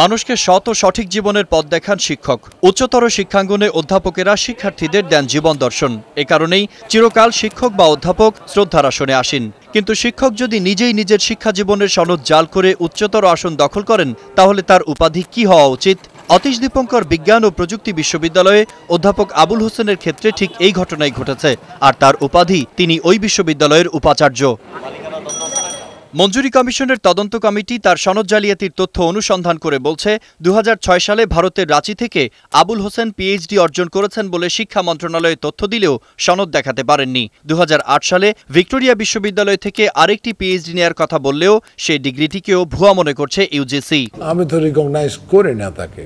মানুষকে সৎ ও সঠিক জীবনের পথ দেখান শিক্ষক উচ্চতর শিক্ষাঙ্গনে অধ্যাপকেরা শিক্ষার্থীদের দেন জীবন দর্শন এ কারণেই চিরকাল শিক্ষক বা অধ্যাপক শ্রদ্ধার আসনে আসেন কিন্তু শিক্ষক যদি নিজেই নিজের শিক্ষা জীবনের সনদ জাল করে উচ্চতর আসন দখল করেন তাহলে তার উপাধি কি হওয়া উচিত অতীশ দীপঙ্কর বিজ্ঞান ও প্রযুক্তি বিশ্ববিদ্যালয়ে অধ্যাপক আবুল হোসেনের ক্ষেত্রে ঠিক এই ঘটনাই ঘটেছে আর তার উপাধি তিনি ওই বিশ্ববিদ্যালয়ের উপাচার্য মঞ্জুরি কমিশনের তদন্ত কমিটি তার সনদ জালিয়াতির তথ্য অনুসন্ধান করে বলছে দু সালে ভারতের রাঁচি থেকে আবুল হোসেন পিএইচডি অর্জন করেছেন বলে শিক্ষা মন্ত্রণালয়ে তথ্য দিলেও সনদ দেখাতে পারেননি দু সালে ভিক্টোরিয়া বিশ্ববিদ্যালয় থেকে আরেকটি পিএইচডি নেয়ার কথা বললেও সেই ডিগ্রিটিকেও ভুয়া মনে করছে ইউজিসি আমি তো রিকগনাইজ করি না তাকে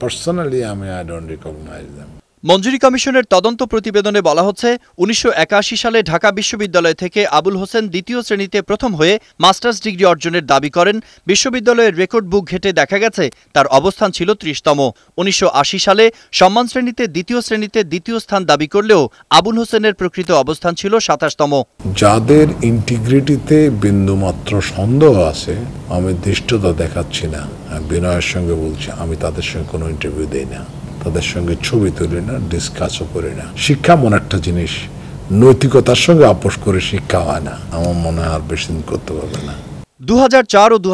পার্সোনালি আমি আই ডোন্ট রিকগনাইজ দ্যাম মঞ্জুরি কমিশনের তদন্ত প্রতিবেদনে বলা হচ্ছে উনিশশো সালে ঢাকা বিশ্ববিদ্যালয় থেকে আবুল হোসেন দ্বিতীয় শ্রেণীতে প্রথম হয়ে মাস্টার্স ডিগ্রি অর্জনের দাবি করেন বিশ্ববিদ্যালয়ের রেকর্ড বুক ঘেটে দেখা গেছে তার অবস্থান ছিল ত্রিশতম উনিশশো সালে সম্মান শ্রেণীতে দ্বিতীয় শ্রেণীতে দ্বিতীয় স্থান দাবি করলেও আবুল হোসেনের প্রকৃত অবস্থান ছিল সাতাশতম যাদের ইন্টিগ্রিটিতে বিন্দুমাত্র সন্দেহ আছে আমি দৃষ্টতা দেখাচ্ছি না বিনয়ের সঙ্গে বলছি আমি তাদের সঙ্গে কোনো ইন্টারভিউ দিই না তাদের সঙ্গে ছবি তুলি না ডিসকাসও করি না শিক্ষা মনে একটা জিনিস নৈতিকতার সঙ্গে আপোষ করে শিক্ষা হয় না আমার মনে হয় আর বেশি দিন করতে পারবে না দু ও দু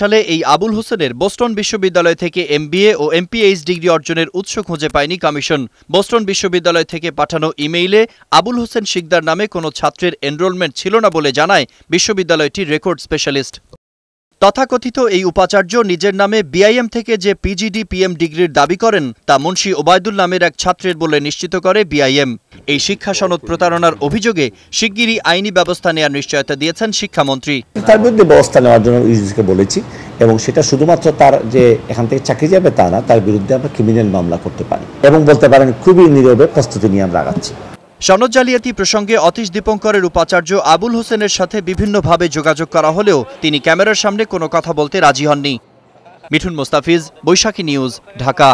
সালে এই আবুল হোসেনের বোস্টন বিশ্ববিদ্যালয় থেকে এমবিএ ও এমপিএইচ ডিগ্রি অর্জনের উৎস খুঁজে পায়নি কমিশন বোস্টন বিশ্ববিদ্যালয় থেকে পাঠানো ইমেইলে আবুল হোসেন শিকদার নামে কোনো ছাত্রের এনরোলমেন্ট ছিল না বলে জানায় বিশ্ববিদ্যালয়টির রেকর্ড স্পেশালিস্ট তথাকথিত এই উপাচার্য নিজের নামে বিআইএম থেকে যে পিজিডি পিএম ডিগ্রির দাবি করেন তা মুন্সী ওবায়দুল নামের এক ছাত্রের বলে নিশ্চিত করে বিআইএম এই শিক্ষা সনদ প্রতারণার অভিযোগে শিগগিরই আইনি ব্যবস্থা নেওয়ার নিশ্চয়তা দিয়েছেন শিক্ষামন্ত্রী তার বিরুদ্ধে ব্যবস্থা নেওয়ার জন্য ইউজিকে বলেছি এবং সেটা শুধুমাত্র তার যে এখান থেকে চাকরি যাবে তা না তার বিরুদ্ধে আমরা ক্রিমিনাল মামলা করতে পারি এবং বলতে পারেন খুবই নীরবে প্রস্তুতি নিয়ে আমরা আগাচ্ছি সনদ জালিয়াতি প্রসঙ্গে অতীশ দীপঙ্করের উপাচার্য আবুল হোসেনের সাথে বিভিন্নভাবে যোগাযোগ করা হলেও তিনি ক্যামেরার সামনে কোনো কথা বলতে রাজি হননি মিঠুন মোস্তাফিজ বৈশাখী নিউজ ঢাকা